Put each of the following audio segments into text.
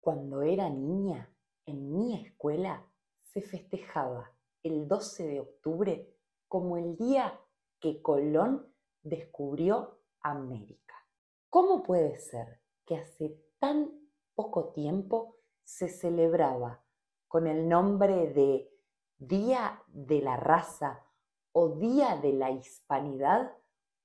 Cuando era niña, en mi escuela se festejaba el 12 de octubre como el día que Colón descubrió América. ¿Cómo puede ser que hace tan poco tiempo se celebraba con el nombre de Día de la Raza o Día de la Hispanidad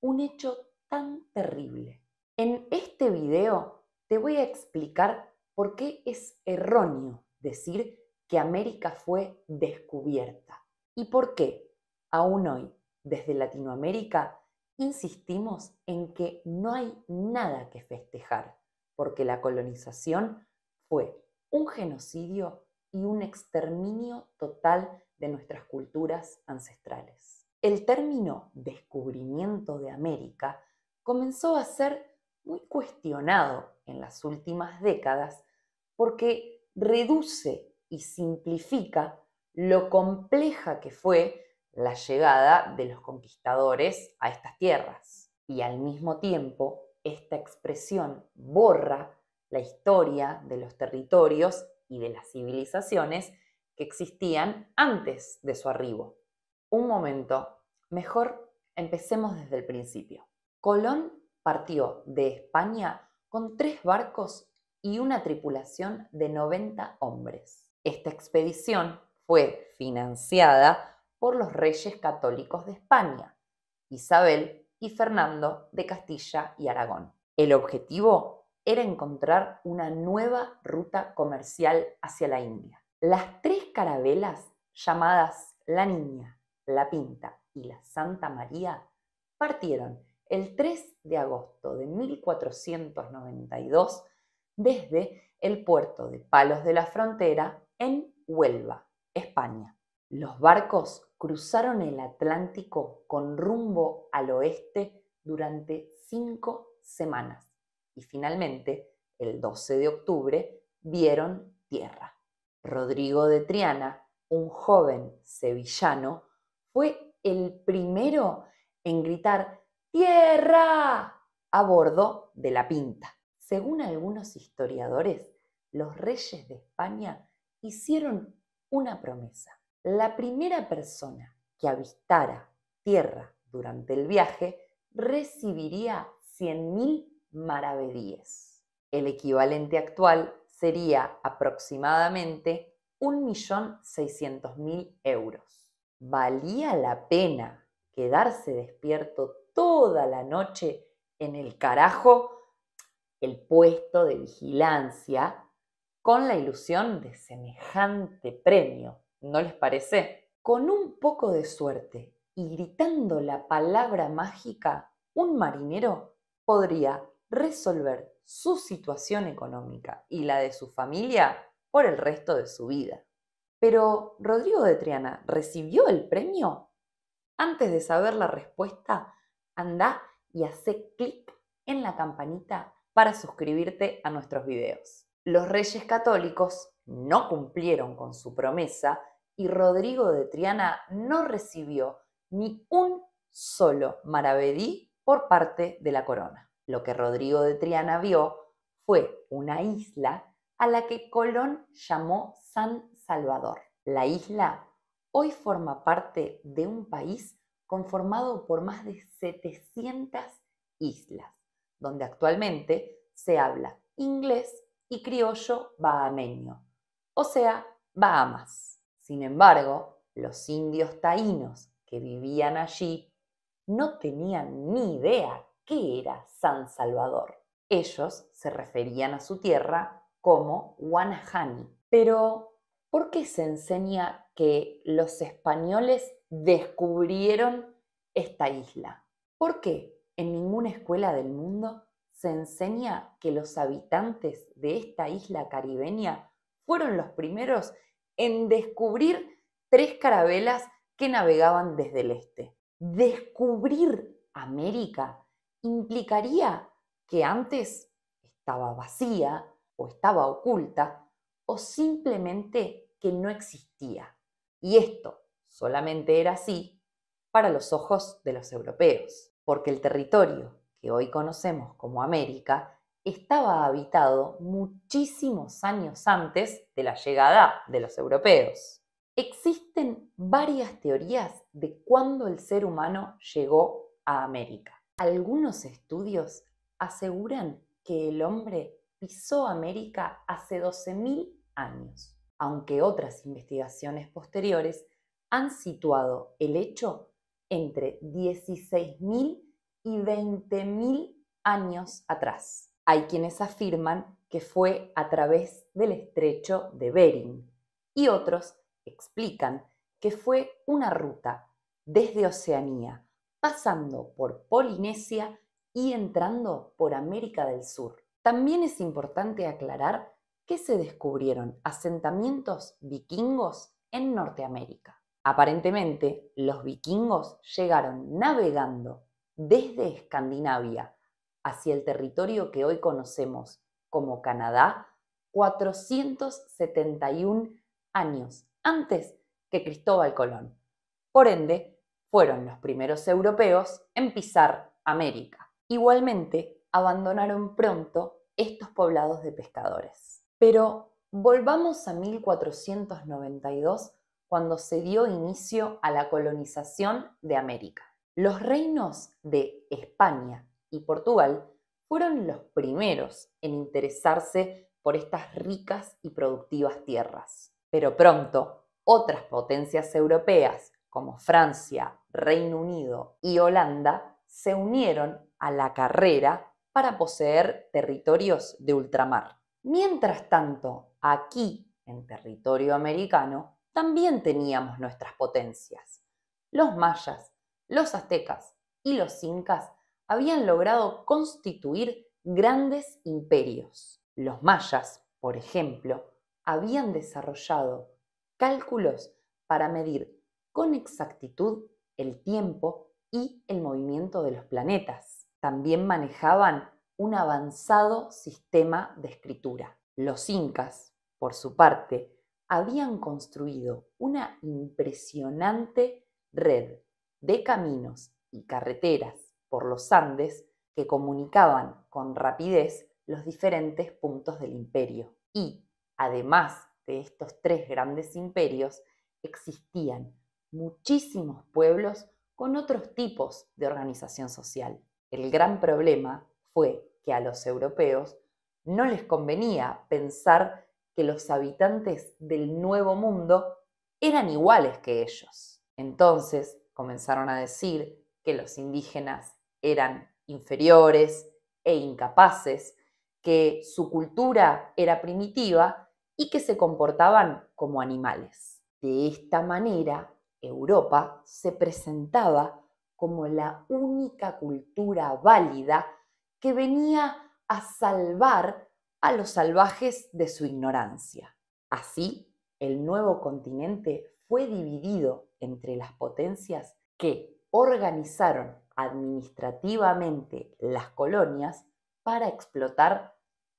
un hecho tan terrible? En este video te voy a explicar ¿Por qué es erróneo decir que América fue descubierta? ¿Y por qué, aún hoy, desde Latinoamérica, insistimos en que no hay nada que festejar? Porque la colonización fue un genocidio y un exterminio total de nuestras culturas ancestrales. El término descubrimiento de América comenzó a ser muy cuestionado en las últimas décadas porque reduce y simplifica lo compleja que fue la llegada de los conquistadores a estas tierras. Y al mismo tiempo, esta expresión borra la historia de los territorios y de las civilizaciones que existían antes de su arribo. Un momento, mejor empecemos desde el principio. Colón partió de España con tres barcos y una tripulación de 90 hombres. Esta expedición fue financiada por los reyes católicos de España, Isabel y Fernando de Castilla y Aragón. El objetivo era encontrar una nueva ruta comercial hacia la India. Las tres carabelas llamadas La Niña, La Pinta y la Santa María partieron el 3 de agosto de 1492 desde el puerto de Palos de la Frontera en Huelva, España. Los barcos cruzaron el Atlántico con rumbo al oeste durante cinco semanas y finalmente, el 12 de octubre, vieron tierra. Rodrigo de Triana, un joven sevillano, fue el primero en gritar ¡Tierra! a bordo de la Pinta. Según algunos historiadores, los reyes de España hicieron una promesa. La primera persona que avistara tierra durante el viaje recibiría 100.000 maravedíes. El equivalente actual sería aproximadamente 1.600.000 euros. ¿Valía la pena quedarse despierto toda la noche en el carajo el puesto de vigilancia con la ilusión de semejante premio. ¿No les parece? Con un poco de suerte y gritando la palabra mágica, un marinero podría resolver su situación económica y la de su familia por el resto de su vida. Pero Rodrigo de Triana recibió el premio. Antes de saber la respuesta, anda y hace clic en la campanita para suscribirte a nuestros videos. Los reyes católicos no cumplieron con su promesa y Rodrigo de Triana no recibió ni un solo maravedí por parte de la corona. Lo que Rodrigo de Triana vio fue una isla a la que Colón llamó San Salvador. La isla hoy forma parte de un país conformado por más de 700 islas donde actualmente se habla inglés y criollo bahameño, o sea, Bahamas. Sin embargo, los indios taínos que vivían allí no tenían ni idea qué era San Salvador. Ellos se referían a su tierra como Guanahani. Pero, ¿por qué se enseña que los españoles descubrieron esta isla? ¿Por qué? En ninguna escuela del mundo se enseña que los habitantes de esta isla caribeña fueron los primeros en descubrir tres carabelas que navegaban desde el este. Descubrir América implicaría que antes estaba vacía o estaba oculta o simplemente que no existía. Y esto solamente era así para los ojos de los europeos porque el territorio que hoy conocemos como América estaba habitado muchísimos años antes de la llegada de los europeos. Existen varias teorías de cuándo el ser humano llegó a América. Algunos estudios aseguran que el hombre pisó América hace 12.000 años, aunque otras investigaciones posteriores han situado el hecho entre 16.000 y 20.000 años atrás. Hay quienes afirman que fue a través del estrecho de Bering y otros explican que fue una ruta desde Oceanía, pasando por Polinesia y entrando por América del Sur. También es importante aclarar que se descubrieron asentamientos vikingos en Norteamérica. Aparentemente, los vikingos llegaron navegando desde Escandinavia hacia el territorio que hoy conocemos como Canadá 471 años antes que Cristóbal Colón. Por ende, fueron los primeros europeos en pisar América. Igualmente, abandonaron pronto estos poblados de pescadores. Pero volvamos a 1492 cuando se dio inicio a la colonización de América. Los reinos de España y Portugal fueron los primeros en interesarse por estas ricas y productivas tierras. Pero pronto, otras potencias europeas como Francia, Reino Unido y Holanda se unieron a la carrera para poseer territorios de ultramar. Mientras tanto, aquí, en territorio americano, también teníamos nuestras potencias. Los mayas, los aztecas y los incas habían logrado constituir grandes imperios. Los mayas, por ejemplo, habían desarrollado cálculos para medir con exactitud el tiempo y el movimiento de los planetas. También manejaban un avanzado sistema de escritura. Los incas, por su parte, habían construido una impresionante red de caminos y carreteras por los Andes que comunicaban con rapidez los diferentes puntos del imperio. Y, además de estos tres grandes imperios, existían muchísimos pueblos con otros tipos de organización social. El gran problema fue que a los europeos no les convenía pensar que los habitantes del Nuevo Mundo eran iguales que ellos. Entonces comenzaron a decir que los indígenas eran inferiores e incapaces, que su cultura era primitiva y que se comportaban como animales. De esta manera, Europa se presentaba como la única cultura válida que venía a salvar a los salvajes de su ignorancia. Así, el nuevo continente fue dividido entre las potencias que organizaron administrativamente las colonias para explotar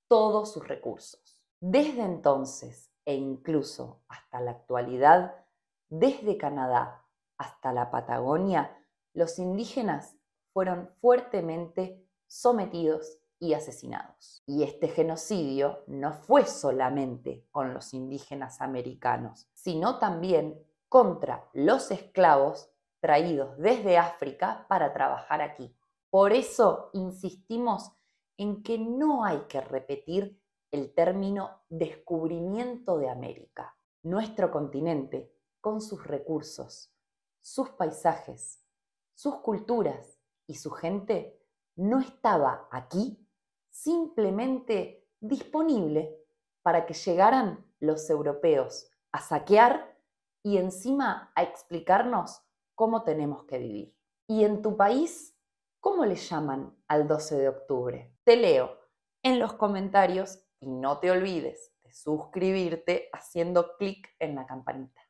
todos sus recursos. Desde entonces e incluso hasta la actualidad, desde Canadá hasta la Patagonia, los indígenas fueron fuertemente sometidos y asesinados. Y este genocidio no fue solamente con los indígenas americanos, sino también contra los esclavos traídos desde África para trabajar aquí. Por eso insistimos en que no hay que repetir el término descubrimiento de América. Nuestro continente, con sus recursos, sus paisajes, sus culturas y su gente, no estaba aquí simplemente disponible para que llegaran los europeos a saquear y encima a explicarnos cómo tenemos que vivir. ¿Y en tu país cómo le llaman al 12 de octubre? Te leo en los comentarios y no te olvides de suscribirte haciendo clic en la campanita.